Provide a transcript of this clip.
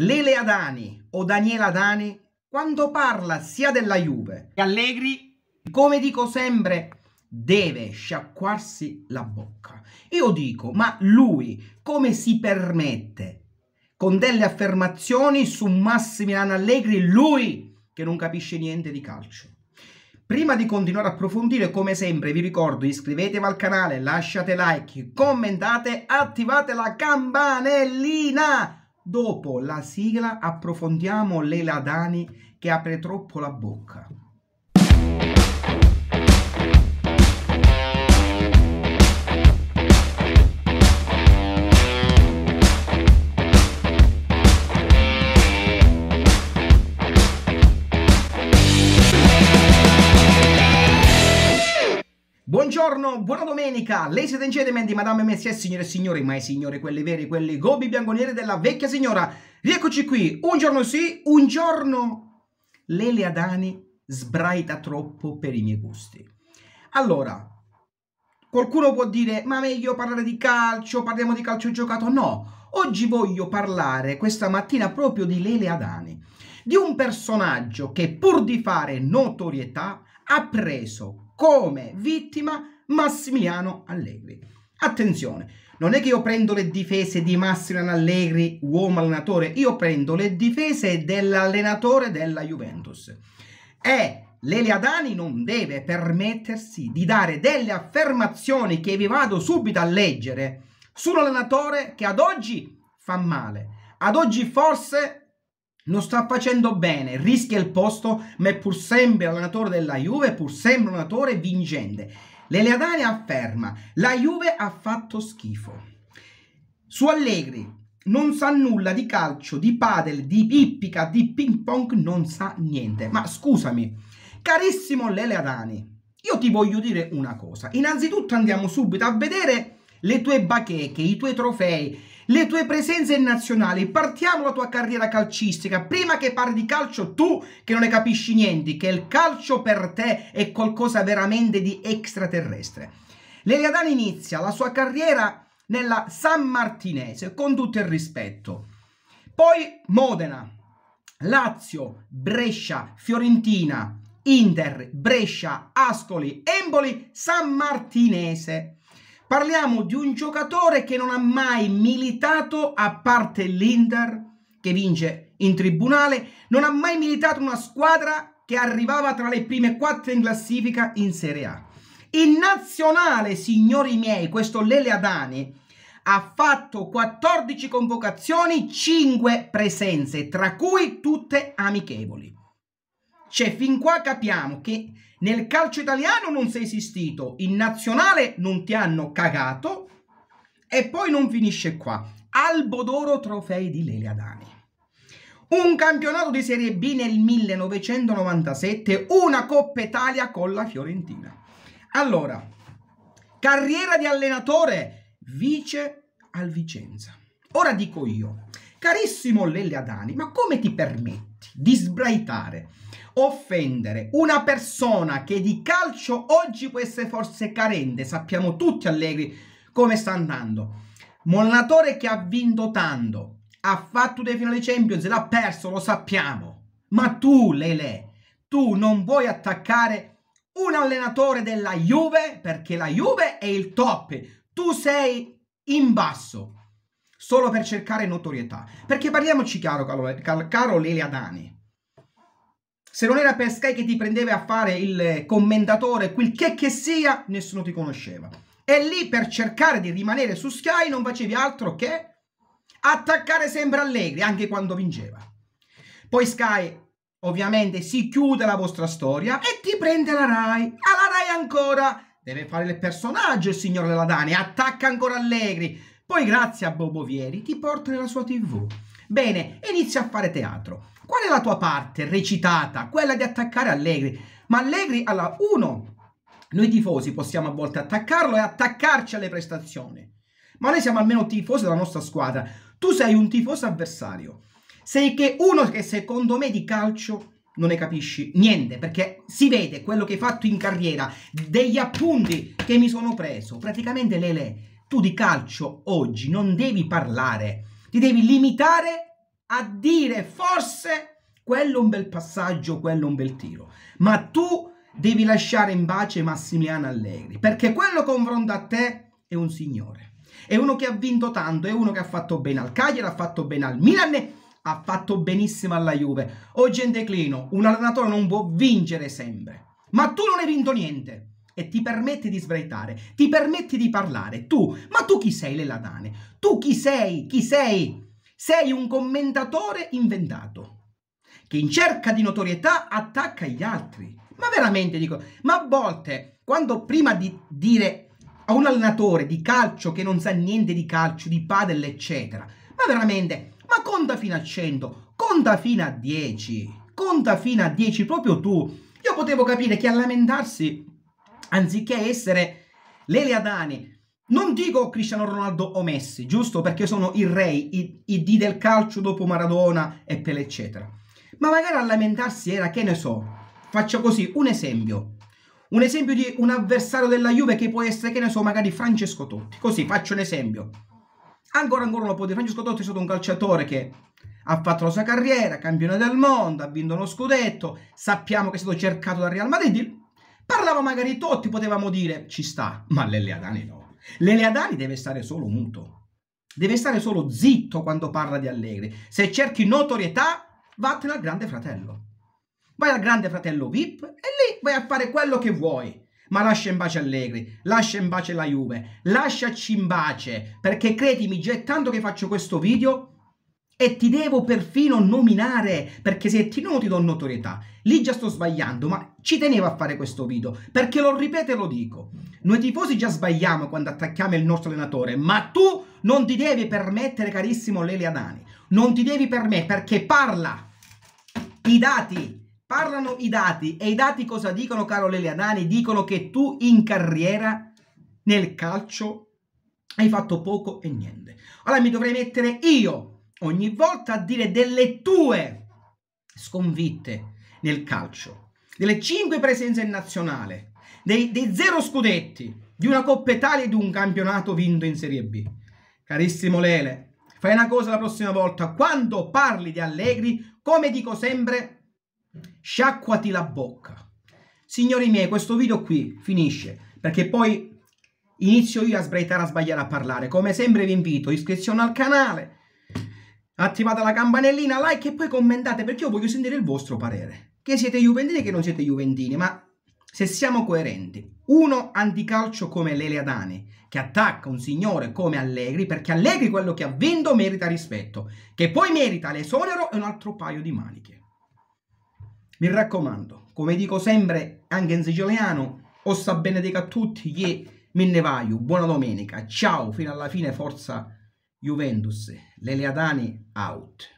Lele Adani o Daniela Adani, quando parla sia della Juve che Allegri, come dico sempre, deve sciacquarsi la bocca. Io dico, ma lui come si permette con delle affermazioni su Massimiliano Allegri, lui che non capisce niente di calcio? Prima di continuare a approfondire, come sempre, vi ricordo iscrivetevi al canale, lasciate like, commentate, attivate la campanellina Dopo la sigla approfondiamo le ladani che apre troppo la bocca. Buongiorno, buona domenica, ladies and gentlemen di Madame Messia, signore e signori, ma i signori, quelli veri, quelli gobi bianconieri della vecchia signora. Rieccoci qui, un giorno sì, un giorno. Lele Adani sbraita troppo per i miei gusti. Allora, qualcuno può dire, ma meglio parlare di calcio, parliamo di calcio giocato? No, oggi voglio parlare questa mattina proprio di Lele Adani, di un personaggio che pur di fare notorietà ha preso come vittima Massimiliano Allegri. Attenzione, non è che io prendo le difese di Massimiliano Allegri, uomo allenatore, io prendo le difese dell'allenatore della Juventus. E Lelia Dani non deve permettersi di dare delle affermazioni che vi vado subito a leggere sull'allenatore che ad oggi fa male. Ad oggi forse non sta facendo bene, rischia il posto, ma è pur sempre allenatore della Juve, pur sempre allenatore vincente. L'Eleadani afferma, la Juve ha fatto schifo. Su Allegri, non sa nulla di calcio, di padel, di ippica, di ping pong, non sa niente. Ma scusami, carissimo Lele Adani, io ti voglio dire una cosa. Innanzitutto andiamo subito a vedere le tue bacheche, i tuoi trofei, le tue presenze in nazionale. Partiamo la tua carriera calcistica. Prima che parli di calcio, tu che non ne capisci niente, che il calcio per te è qualcosa veramente di extraterrestre. Leliadani inizia la sua carriera nella San Martinese, con tutto il rispetto. Poi Modena, Lazio, Brescia, Fiorentina, Inter, Brescia, Ascoli, Emboli, San Martinese. Parliamo di un giocatore che non ha mai militato a parte l'Inter, che vince in tribunale, non ha mai militato una squadra che arrivava tra le prime quattro in classifica in Serie A. In nazionale, signori miei, questo Lele Adani ha fatto 14 convocazioni, 5 presenze, tra cui tutte amichevoli. Cioè, fin qua capiamo che nel calcio italiano non sei esistito, in nazionale non ti hanno cagato e poi non finisce qua. Albo d'oro Trofei di Lele Adani. Un campionato di Serie B nel 1997, una Coppa Italia con la Fiorentina. Allora, carriera di allenatore, vice al Vicenza. Ora dico io, carissimo Lele Adani, ma come ti permetti di sbraitare offendere una persona che di calcio oggi può essere forse carente, sappiamo tutti Allegri come sta andando. Mollatore che ha vinto tanto, ha fatto dei finali Champions, l'ha perso, lo sappiamo. Ma tu, Lele, tu non vuoi attaccare un allenatore della Juve perché la Juve è il top. Tu sei in basso solo per cercare notorietà. Perché parliamoci chiaro, caro, caro Lele Adani. Se non era per Sky che ti prendeva a fare il eh, commentatore, quel che che sia, nessuno ti conosceva. E lì per cercare di rimanere su Sky non facevi altro che attaccare sempre Allegri, anche quando vinceva. Poi Sky ovviamente si chiude la vostra storia e ti prende la Rai. Alla Rai ancora deve fare il personaggio il signor della Dani, attacca ancora Allegri. Poi grazie a Bobo Vieri ti porta nella sua TV. Bene, inizia a fare teatro. Qual è la tua parte recitata? Quella di attaccare Allegri. Ma Allegri, allora, uno, noi tifosi possiamo a volte attaccarlo e attaccarci alle prestazioni. Ma noi siamo almeno tifosi della nostra squadra. Tu sei un tifoso avversario. Sei che uno che secondo me di calcio non ne capisci niente perché si vede quello che hai fatto in carriera, degli appunti che mi sono preso. Praticamente Lele, tu di calcio oggi non devi parlare, ti devi limitare a dire forse quello è un bel passaggio, quello è un bel tiro, ma tu devi lasciare in pace Massimiliano Allegri, perché quello confronto a te è un signore, è uno che ha vinto tanto, è uno che ha fatto bene al Cagliari, ha fatto bene al Milan, ha fatto benissimo alla Juve. Oggi è in declino, un allenatore non può vincere sempre, ma tu non hai vinto niente e ti permetti di sbraitare, ti permetti di parlare, tu, ma tu chi sei le Latane? Tu chi sei? Chi sei? Sei un commentatore inventato che in cerca di notorietà attacca gli altri. Ma veramente dico, ma a volte quando prima di dire a un allenatore di calcio che non sa niente di calcio, di padel, eccetera, ma veramente, ma conta fino a 100, conta fino a 10, conta fino a 10 proprio tu. Io potevo capire che a lamentarsi, anziché essere Lele Adani, non dico Cristiano Ronaldo o Messi, giusto? Perché sono i re, i, i D del calcio dopo Maradona e Pele, eccetera. Ma magari a lamentarsi era, che ne so, faccio così, un esempio. Un esempio di un avversario della Juve che può essere, che ne so, magari Francesco Totti. Così, faccio un esempio. Ancora ancora lo può dire. Francesco Totti è stato un calciatore che ha fatto la sua carriera, campione del mondo, ha vinto uno scudetto, sappiamo che è stato cercato dal Real Madrid. Parlava magari Totti, potevamo dire, ci sta, ma l'Eleadani no. L'Eleadari deve stare solo muto, deve stare solo zitto quando parla di Allegri. Se cerchi notorietà, vattene al Grande Fratello. Vai al Grande Fratello VIP e lì vai a fare quello che vuoi. Ma lascia in pace Allegri, lascia in pace la Juve, lasciaci in pace, perché credimi, già è tanto che faccio questo video, e ti devo perfino nominare perché se ti noti do notorietà. Lì già sto sbagliando, ma ci tenevo a fare questo video perché lo ripeto e lo dico. Noi tifosi già sbagliamo quando attacchiamo il nostro allenatore, ma tu non ti devi permettere, carissimo Lele Adani, non ti devi permettere perché parla i dati. Parlano i dati e i dati cosa dicono, caro Lele Adani? Dicono che tu in carriera nel calcio hai fatto poco e niente. Allora mi dovrei mettere io ogni volta a dire delle tue sconfitte nel calcio, delle cinque presenze in nazionale, dei, dei zero scudetti, di una Coppa Italia e di un campionato vinto in Serie B. Carissimo Lele, fai una cosa la prossima volta, quando parli di Allegri, come dico sempre, sciacquati la bocca. Signori miei, questo video qui finisce, perché poi inizio io a sbraitare, a sbagliare, a parlare. Come sempre vi invito, iscrizione al canale, Attivate la campanellina, like e poi commentate perché io voglio sentire il vostro parere. Che siete juventini e che non siete juventini, ma se siamo coerenti, uno anticalcio come Lele l'Eleadane, che attacca un signore come Allegri, perché Allegri quello che ha vinto merita rispetto, che poi merita l'esonero e un altro paio di maniche. Mi raccomando, come dico sempre anche in siciliano, ossa benedica a tutti, che me ne vaio, buona domenica, ciao, fino alla fine, forza Juventus, l'Eliadani out.